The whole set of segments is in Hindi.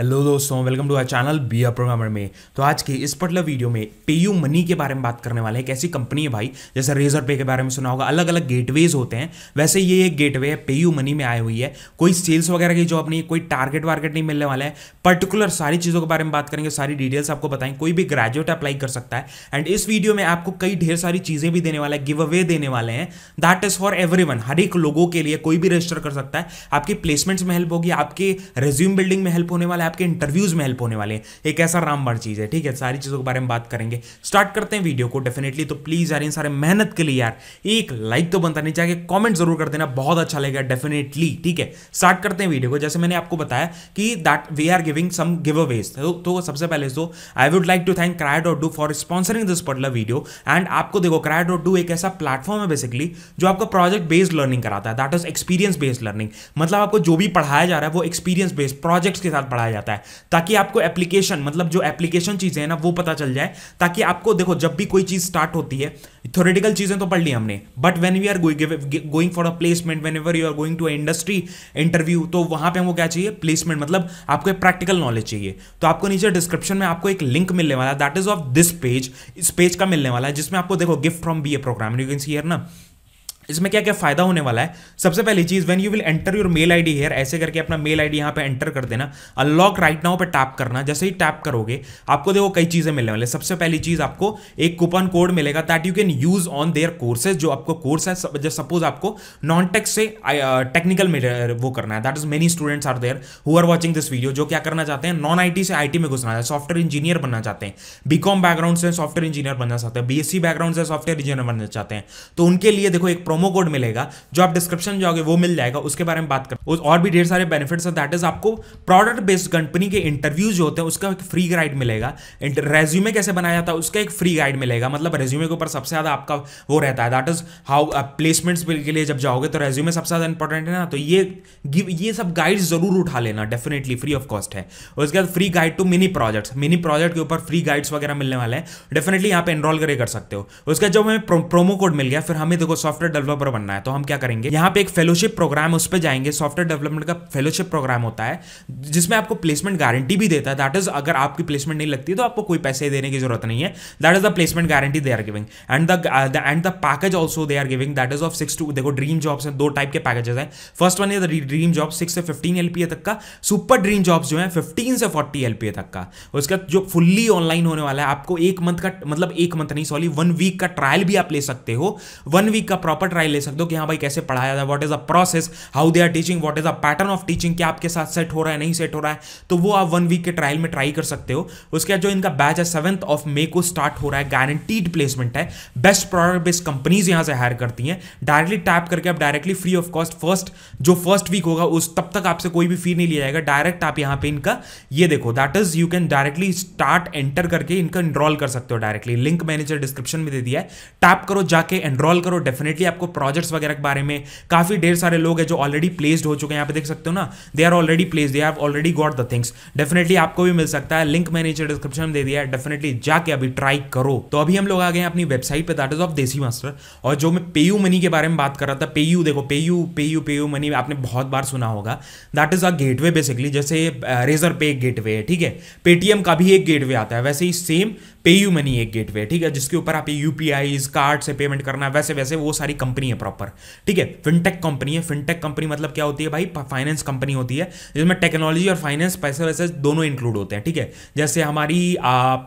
हेलो दोस्तों welcome to our channel be a programmer में तो आज के इस पटल वीडियो में पेयू मनी के बारे में बात करने वाले हैं एक ऐसी कंपनी है भाई जैसे रेजर पे के बारे में सुना होगा अलग अलग गेटवेज होते हैं वैसे ये एक गेटवे है पेयू मनी में आई हुई है कोई सेल्स वगैरह की जॉब नहीं कोई टारगेट वारगेट नहीं मिलने वाला है पर्टिकुलर सारी चीज़ों के बारे में बात करेंगे सारी डिटेल्स आपको बताएं कोई भी ग्रेजुएट अप्लाई कर सकता है एंड इस वीडियो में आपको कई ढेर सारी चीज़ें भी देने वाले हैं गिव अवे देने वाले हैं दैट इज़ फॉर एवरी हर एक लोगों के लिए कोई भी रजिस्टर कर सकता है आपकी प्लेसमेंट्स में हेल्प होगी आपके रेज्यूम बिल्डिंग में हेल्प होने वाला है आपके इंटरव्यूज में हेल्प होने वाले हैं एक ऐसा रामबाण चीज़ है ठीक है सारी चीज़ों के बारे में बात करेंगे स्टार्ट करते हैं वीडियो को डेफिनेटली तो प्लीज़ यार इन सारे मेहनत के लिए यार एक लाइक तो बनता नहीं चाहिए कॉमेंट जरूर कर देना बहुत अच्छा लगेगा डेफिनेटली ठीक है स्टार्ट करते हैं वीडियो को जैसे मैंने आपको बताया कि that we are giving some giveaways तो सबसे पहले तो I would like to thank Crio और do for sponsoring this particular video and आपको देखो क्राइड और डू एक ऐसा प्लेटफॉर्म है बेसिकली जो आपको प्रोजेक्ट बेस्ड लर्निंग कराता है that is experience based learning मतलब आपको जो भी पढ़ाया जा रहा है वो एक्सपीरियंस बेस्ड प्रोजेक्ट्स के साथ पढ़ाया जा जाता है ताकि आपको एप्लीकेशन मतलब जो एप्लीकेशन चीज़ें हैं ना वो पता चल जाए ताकि आपको देखो जब भी कोई चीज़ स्टार्ट होती है थोरेटिकल चीज़ें तो पढ़ ली हमने but when we are going for a placement whenever you are going to industry interview तो वहां पर हमको क्या चाहिए प्लेसमेंट मतलब आपको एक प्रैक्टिकल नॉलेज चाहिए तो आपको नीचे डिस्क्रिप्शन में आपको एक लिंक मिलने वाला है that is of this page इस पेज का मिलने वाला है जिसमें आपको देखो gift from be a program you can see ना इसमें क्या क्या फ़ायदा होने वाला है सबसे पहली चीज़ when you will enter your mail ID here ऐसे करके अपना मेल आईडी यहाँ पे एंटर कर देना अनलॉक राइट नाउ पे टैप करना जैसे ही टैप करोगे आपको देखो कई चीज़ें मिलने वाले सबसे पहली चीज़ आपको एक कूपन कोड मिलेगा that you can use on their courses जो आपको कोर्स है सपोज आपको नॉन टेक से टेक्निकल uh, में uh, वो करना है that is many students are there who are watching this video जो क्या करना चाहते हैं नॉन आई से आई में घुसना है सॉफ्टवेयर इंजीनियर बनना चाहते हैं बी बैकग्राउंड से सॉफ्टवेयर इंजीनियर बनना चाहते हैं बी बैकग्राउंड से सॉफ्टवेयर इंजीनियर बनना चाहते हैं तो उनके लिए देखो एक प्रोम प्रोमो कोड मिलेगा जो आप डिस्क्रिप्शन जाओगे वो मिल जाएगा उसके बारे में बात करें और भी ढेर सारे बेनिफिट्स हैं दैट इज आपको प्रोडक्ट बेस्ड कंपनी के इंटरव्यूज जो होते हैं उसका एक फ्री गाइड मिलेगा रेज्यूमे कैसे बनाया जाता है उसका एक फ्री गाइड मिलेगा मतलब रेज्यूमे के ऊपर सबसे ज़्यादा आपका वो रहता है दैट इज हाउ प्लेसमेंट्स के लिए जब जाओगे तो रेज्यूमे सबसे ज़्यादा इंपॉर्टेंट है ना तो ये ये सब गाइड जरूर उठा लेना डेफिनेटली फ्री ऑफ कॉस्ट है उसके बाद free guide to mini projects mini project के ऊपर फ्री गाइड्स वगैरह मिलने वाले हैं डेफिनेटली यहाँ पे एनरोल करके कर सकते हो उसके बाद जब हमें प्रोमो कोड मिल गया फिर हमें देखो सॉफ्टवेयर डेवलपर बनना है तो हम क्या करेंगे यहाँ पे एक फेलोशिप प्रोग्राम उस पर जाएंगे सॉफ्टवेयर डेवलपमेंट का फेलोशिप प्रोग्राम होता है जिसमें आपको प्लेसमेंट गारंटी भी देता है दैट इज अगर आपकी प्लेसमेंट नहीं लगती तो आपको कोई पैसे देने की जरूरत नहीं है that is the placement guarantee they are giving and the and the package also they are giving that is of six to देखो ड्रीम जॉब्स है दो टाइप के पैकेजेस हैं first one is dream job six से फिफ्टीन एल तक का सुपर ड्रीम जॉब जो है फिफ्टीन से फोर्टी एल तक का उसका जो फुल्ली ऑनलाइन होने वाला है आपको एक मंथ का मतलब एक मंथ नहीं सॉरी वन वीक का ट्रायल भी आप ले सकते हो वन वीक का प्रॉपर ट्राई ले सकते हो कि हाँ भाई कैसे पढ़ाया जाए what is a process how they are teaching what is a pattern of teaching क्या आपके साथ सेट हो रहा है नहीं सेट हो रहा है तो वो आप वन वीक के ट्रायल में ट्राई कर सकते हो उसके बाद जो इनका बैच है सेवंथ ऑफ मे को स्टार्ट हो रहा है गारंटीड प्लेसमेंट है बेस्ट प्रोडक्ट बेस्ट कंपनीज यहाँ से हायर करती हैं डायरेक्टली टैप करके आप directly free of cost first जो फर्स्ट वीक होगा उस तब तक आपसे कोई भी फी नहीं लिया जाएगा डायरेक्ट आप यहाँ पे इनका ये देखो that is you can directly start enter करके इनका इनरोल कर सकते हो डायरेक्टली लिंक मैनेजर डिस्क्रिप्शन में दे दिया है टैप करो जाके एनरोल करो डेफिनेटली आपको प्रोजेक्ट्स वगैरह के बारे में काफ़ी ढेर सारे लोग हैं जो ऑलरेडी प्लेस्ड हो चुके हैं यहाँ पे देख सकते हो ना they are already place they have already got the things definitely आपको भी मिल सकता है लिंक मैंने नीचे डिस्क्रिप्शन में दे दिया है डेफिनेटली जाके अभी ट्राई करो तो अभी हम लोग आ गए अपनी वेबसाइट पर दैट इज ऑफ देसी मास्टर और जो मैं पेयू मनी के बारे में बात कर रहा था पेयू देखो पेयू पेयू पेयू मनी आपने बहुत बार सुना होगा that is a gateway basically जैसे रेजर uh, पे एक गेटवे है ठीक है पेटीएम का भी एक गेटवे आता है वैसे ही सेम पे यू मनी एक वे ठीक है जिसके ऊपर आप ये कार्ड से पेमेंट करना है वैसे वैसे वो सारी कंपनी है प्रॉपर ठीक है फिनटेक कंपनी है फिनटेक कंपनी मतलब क्या होती है भाई फाइनेंस कंपनी होती है जिसमें टेक्नोलॉजी और फाइनेंस पैसे वैसे दोनों इंक्लूड होते हैं ठीक है जैसे हमारी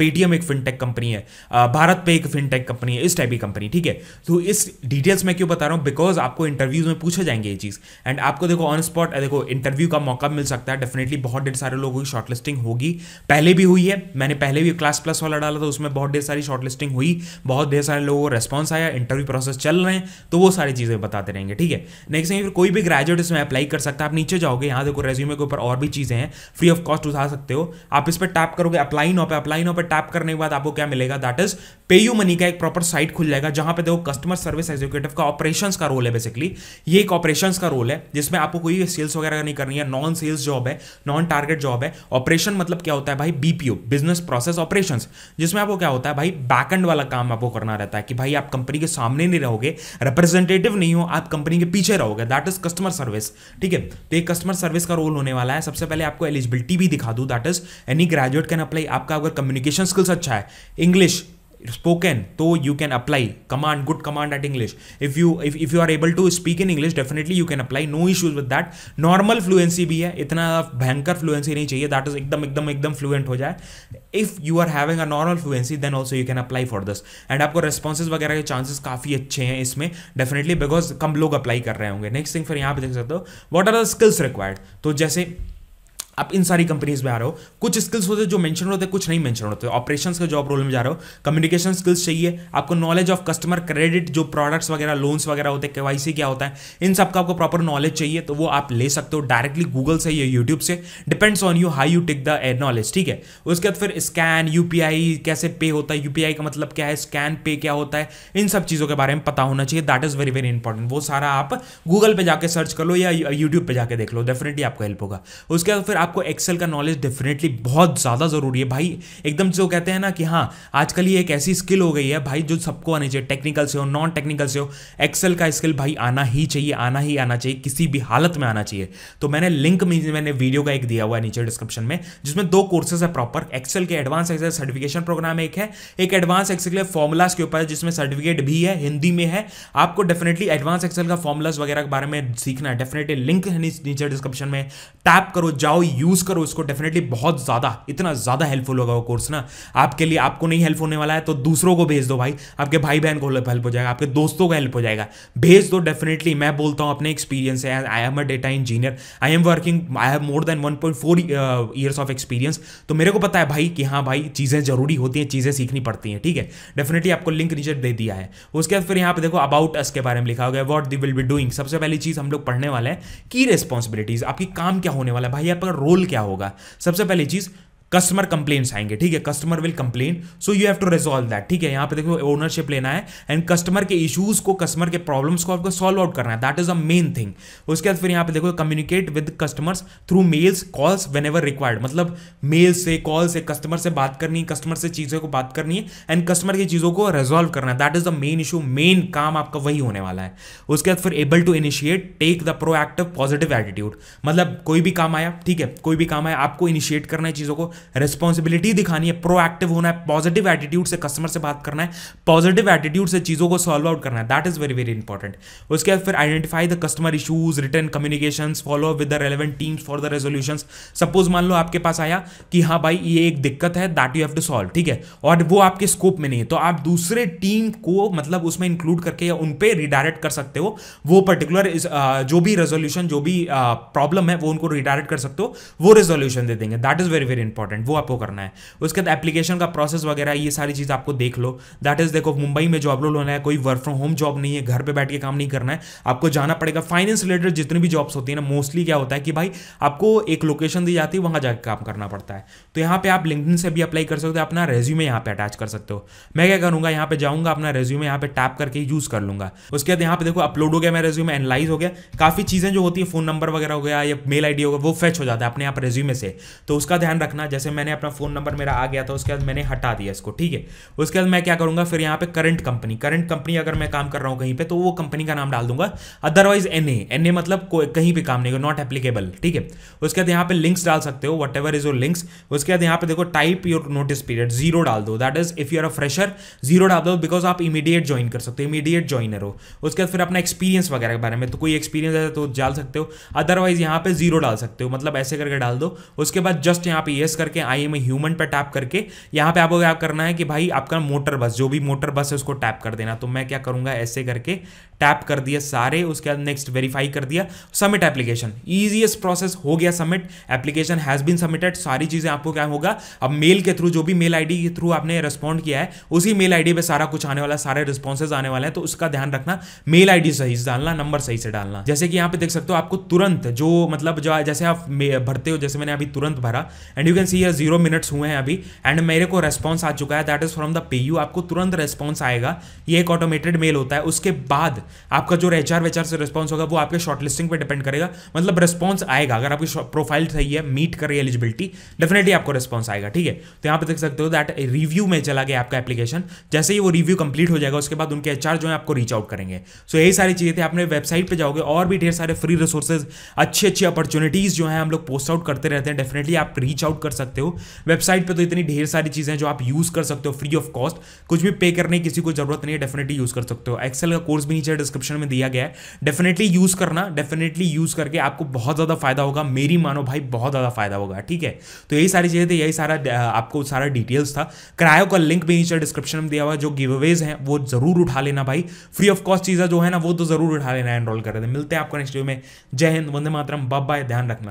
पेटीएम एक फिनटेक कंपनी है आ, भारत पे एक फिनटेक कंपनी है इस टाइप की कंपनी ठीक है तो इस डिटेल्स में क्यों बता रहा हूँ बिकॉज आपको इंटरव्यूज में पूछे जाएंगे ये चीज़ एंड आपको देखो ऑन स्पॉट देखो इंटरव्यू का मौका मिल सकता है डेफिनेटली बहुत ढेर सारे लोगों की शॉर्टलिस्टिंग होगी पहले भी हुई है मैंने पहले भी क्लास प्लस वाला डाला था तो उसमें बहुत ढेर सारी शॉर्टलिस्टिंग हुई बहुत ढेर सारे लोगों को रेस्पॉन्स आया इंटरव्यू प्रोसेस चल रहे हैं तो वो सारी चीज़ें बताते रहेंगे ठीक है नेक्स्ट फिर कोई भी ग्रेजुएट इसमें अप्लाई कर सकता है आप नीचे जाओगे यहाँ देखो रेज्यूमे के ऊपर और भी चीज़ें हैं फ्री ऑफ कॉस्ट उठा सकते हो आप इस पर टैप करोगे अप्लाई नो पे अप्लाई नो पे टैप करने के बाद आपको क्या मिलेगा that is PayU Money का एक प्रॉपर साइट खुल जाएगा जहाँ पे देखो कस्टमर सर्विस एग्जीक्यूटिव का ऑपरेशन का रोल है बेसिकली ये एक ऑपरेशन का रोल है जिसमें आपको कोई सेल्स वगैरह नहीं करनी है नॉन सेल्स जॉब है नॉन टारगेट जॉब है ऑपरेशन मतलब क्या होता है भाई बीपीओ बिजनेस प्रोसेस ऑपरेशन जिसमें आपको क्या होता है भाई बैकएंड वाला काम आपको करना रहता है कि भाई आप कंपनी के सामने नहीं रहोगे रिप्रेजेंटेटिव नहीं हो आप कंपनी के पीछे रहोगे दैट इज कस्टमर सर्विस ठीक है तो एक कस्टमर सर्विस का रोल होने वाला है सबसे पहले आपको एलिजिबिलिटी भी दिखा दू that is any graduate can apply आपका अगर कम्युनिकेशन स्किल्स अच्छा है English spoken so you can apply command good command at english if you if, if you are able to speak in english definitely you can apply no issues with that normal fluency भी है इतना भयंकर फ्लुएंसी नहीं चाहिए दैट इज एकदम एकदम एकदम फ्लुएंट हो जाए if you are having a normal fluency then also you can apply for this and आपको रेस्पॉन्सेज वगैरह के चांसेस काफी अच्छे हैं इसमें डेफिनेटली बिकॉज कम लोग अप्लाई कर रहे होंगे नेक्स्ट थिंग फिर यहाँ पे देख सकते हो what are the skills required तो जैसे आप इन सारी कंपनीज में आ रहे हो कुछ स्किल्स होते जो मेंशन होते कुछ नहीं मेंशन होते ऑपरेशन के जॉब रोल में जा रहे हो कम्युनिकेशन स्किल्स चाहिए आपको नॉलेज ऑफ कस्टमर क्रेडिट जो प्रोडक्ट्स वगैरह लोन्स वगैरह होते हैं के क्या होता है इन सब का आपको प्रॉपर नॉलेज चाहिए तो वो आप ले सकते हो डायरेक्टली गूगल से या यूट्यूब से depends on you how you take the knowledge ठीक है उसके बाद फिर स्कैन यूपीआई कैसे पे होता है यूपीआई का मतलब क्या है स्कैन पे क्या होता है इन सब चीज़ों के बारे में पता होना चाहिए that is very very important वो सारा आप गूगल पे जाके सर्च कर लो या यूट्यूब पे जाके देख लो डेफिनेटली आपको हेल्प होगा उसके बाद फिर आप आपको एक्सेल का नॉलेज डेफिनेटली बहुत ज़्यादा ज़रूरी है भाई एकदम जो कहते हैं ना कि हाँ आजकल ये एक ऐसी स्किल हो गई है भाई जो सबको आनी चाहिए टेक्निकल से हो नॉन टेक्निकल से हो एक्सेल का स्किल भाई आना ही चाहिए आना ही आना चाहिए किसी भी हालत में आना चाहिए तो मैंने लिंक मैंने वीडियो का एक दिया हुआ है नीचे डिस्क्रिप्शन में जिसमें दो कोर्सेज है प्रॉपर एक्सेल के एडवांस एक्सेल सर्टिफिकेशन प्रोग्राम एक है एक एडवांस एक्सेल फॉर्मुलाज के ऊपर जिसमें सर्टिफिकेट भी है हिंदी में है आपको डेफिनेटली एडवांस एक्सेल का फॉर्मुलाज वगैरह के बारे में सीखना है डेफिनेटली लिंक है नीचे डिस्क्रिप्शन में टैप करो जाओ यूज़ करो इसको डेफिनेटली बहुत ज़्यादा इतना ज़्यादा हेल्पफुल होगा वो कोर्स ना आपके लिए आपको नहीं हेल्प होने वाला है तो दूसरों को भेज दो भाई आपके भाई बहन को हेल्प हो जाएगा आपके दोस्तों का हेल्प हो जाएगा भेज दो डेफिनेटली मैं बोलता हूं अपने एक्सपीरियंस है I am a data engineer I am working I have more than one point four years of experience तो मेरे को पता है भाई कि हाँ भाई चीज़ें ज़रूरी होती हैं चीज़ें सीखनी पड़ती हैं ठीक है डेफिनेटली आपको लिंक नीचे दे दिया है उसके बाद फिर यहाँ पर देखो अबाउट अस के बारे में लिखा हो गया what they will be doing सबसे पहली चीज़ हम लोग पढ़ने वाले हैं की रिस्पॉन्सिबिलिटीज़ आपकी काम क्या होने वाला है भाई आपका रोल क्या होगा सबसे पहली चीज़ कस्टमर कंप्लेन्स आएंगे ठीक है customer will complain so you have to resolve that ठीक है यहाँ पे देखो ओनरशिप लेना है एंड कस्टमर के इश्यूज को कस्टमर के प्रॉब्लम्स को आपको सॉल्व आउट करना है that is a main thing उसके बाद फिर यहाँ पे देखो communicate with customers through mails calls whenever required मतलब मेल से कॉल से कस्टमर से बात करनी है कस्टमर से चीज़ों को बात करनी है एंड कस्टमर की चीज़ों को रेजोल्व करना है that is the main issue main काम आपका वही होने वाला है उसके बाद फिर able to initiate take the proactive positive attitude मतलब कोई भी काम आया ठीक है कोई भी काम आया आपको इनिशिएट करना है चीज़ों को रिस्पॉन्सिबिलिटी दिखानी है प्रोएक्टिव होना है पॉजिटिव एटीट्यूड से कस्टमर से बात करना है पॉजिटिव एटीट्यूड से चीज़ों को सॉल्व आउट करना है that is very very important उसके बाद फिर identify the customer issues return communication follow with the relevant teams for the resolution suppose मान लो आपके पास आया कि हाँ भाई ये एक दिक्कत है that you have to solve ठीक है और वो आपके स्कोप में नहीं है तो आप दूसरे टीम को मतलब उसमें इंक्लूड करके या उन पर रिडायरेक्ट कर सकते हो वो पर्टिकुलर जो भी रेजोल्यूशन जो भी प्रॉब्लम है वो उनको रिडायरेक्ट कर सकते हो वो रेजोल्यूशन दे देंगे that is very very important important वो आपको करना है उसके बाद एप्लीकेशन का प्रोसेस वगैरह ये सारी चीज़ आपको देख लो दैट इज़ देखो मुंबई में जॉब रोल होना है कोई वर्क फ्रॉम होम जॉब नहीं है घर पर बैठ के काम नहीं करना है आपको जाना पड़ेगा फाइनेंस रिलेटेड जितनी भी जॉब्स होती है ना मोस्टली क्या होता है कि भाई आपको एक लोकेशन दी जाती है वहाँ जाकर काम करना पड़ता है तो यहाँ पर आप लिंकडिन से भी अप्लाई कर सकते हो अपना रेज्यूमे यहाँ पर अटैच कर सकते हो मैं क्या करूँगा यहाँ पर जाऊँगा अपना रेज्यूमे यहाँ पर टैप करके यूज़ कर लूँगा उसके बाद यहाँ पर देखो अपलोड हो गया मैं रेज्यूमे एनालाइज हो गया काफ़ी चीज़ें जो होती है फ़ोन नंबर वगैरह हो गया या मेल आईडी होगा वो फेच हो जाता है अपने आप रेज्यूमे से तो उसका ध्यान रखना जैसे मैंने अपना फ़ोन नंबर मेरा आ गया था उसके बाद मैंने हटा दिया इसको ठीक है उसके बाद मैं क्या करूंगा फिर यहाँ पे करंट कंपनी करंट कंपनी अगर मैं काम कर रहा हूँ कहीं पे तो वो कंपनी का नाम डाल दूंगा अदरवाइज एन ए मतलब कहीं भी काम नहीं होगा नॉट एप्लीकेबल ठीक है उसके बाद यहाँ पे लिंक्स डाल सकते हो whatever is your links उसके बाद यहाँ पे देखो type your notice period zero डाल दो that is if you are a fresher zero डाल दो बिकॉज आप इमीडिएट ज्वाइन कर सकते हो इमीडिएट ज्वाइनर हो उसके बाद फिर अपना एक्सपीरियंस वगैरह के बारे में तो कोई एक्सपीरियंस है तो डाल सकते हो अदरवाइज यहाँ पे जीरो डाल सकते हो मतलब ऐसे करके डाल दो उसके बाद जस्ट यहाँ पे येस कर करके आई एम ए ह्यूमन पर टैप करके यहाँ पे आपको क्या करना है कि भाई आपका मोटर बस जो भी मोटर बस है उसको टैप कर देना तो मैं क्या करूँगा ऐसे करके टैप कर दिया सारे उसके बाद नेक्स्ट वेरीफाई कर दिया सबमिट एप्लीकेशन ईजिएस्ट प्रोसेस हो गया submit application has been submitted सारी चीज़ें आपको क्या होगा अब मेल के थ्रू जो भी मेल आईडी के थ्रू आपने रिस्पॉन्ड किया है उसी मेल आईडी पे सारा कुछ आने वाला सारे रिस्पॉन्सेज आने वाले हैं तो उसका ध्यान रखना मेल आई सही से डालना नंबर सही से डालना जैसे कि यहाँ पे देख सकते हो आपको तुरंत जो मतलब जो जैसे आप भरते हो जैसे मैंने अभी तुरंत भरा and you can see thirty या जीरो मिनट्स हुए हैं अभी एंड मेरे को रेस्पॉन्स आ चुका है that is from the PayU आपको तुरंत रेस्पॉन्स आएगा ये एक ऑटोमेटेड मेल होता है उसके बाद आपका जो एचआर वेचार से रिस्पॉन्स होगा वो आपके शॉर्ट लिस्टिंग पर डिपेंड करेगा मतलब रिस्पॉन्स आएगा अगर आपकी प्रोफाइल सही है मीट कर रही है एलिजिबिलिटी डेफिनेटली आपको रिस्पॉन्स आएगा ठीक है तो यहाँ पर देख सकते हो दैट रिव्यू में चला गया आपका एप्लीकेशन जैसे ही वो रिव्यू कंप्लीट हो जाएगा उसके बाद उनके एच जो है आपको रीच आउट करेंगे सो यही सारी चीज़ें थे आपने वेबसाइट पर जाओगे और भी ढेर सारे फ्री रिसोर्सेज अच्छी अच्छी अपॉर्चुनिटीज़ जो है हम लोग पोस्ट आउट करते रहते हैं डेफिनेटली आप रीच आउट कर सकते सकते हो वेबसाइट पे तो इतनी ढेर सारी चीज़ें हैं जो आप यूज़ कर सकते हो फ्री ऑफ कॉस्ट कुछ भी पे करने की किसी को जरूरत नहीं है डेफिनेटली यूज़ कर सकते हो एक्सेल का कोर्स भी नीचे डिस्क्रिप्शन में दिया गया है डेफिनेटली यूज़ करना डेफिनेटली यूज़ करके आपको बहुत ज़्यादा फायदा होगा मेरी मानो भाई बहुत ज़्यादा फायदा होगा ठीक है तो यही सारी चीज़ें थी यही सारा आपको सारा डिटेल्स था क्रायो का लिंक भी नीचे डिस्क्रिप्शन में दिया हुआ जो गिव अवेज हैं वो जरूर उठा लेना भाई फ्री ऑफ कॉस्ट चीज़ें जो है ना वो तो जरूर उठा लेना एनरोल कर रहे थे मिलते हैं आपको नेक्स्ट वीडियो में जय हिंद वंदे मातरम बाय ध्यान रखना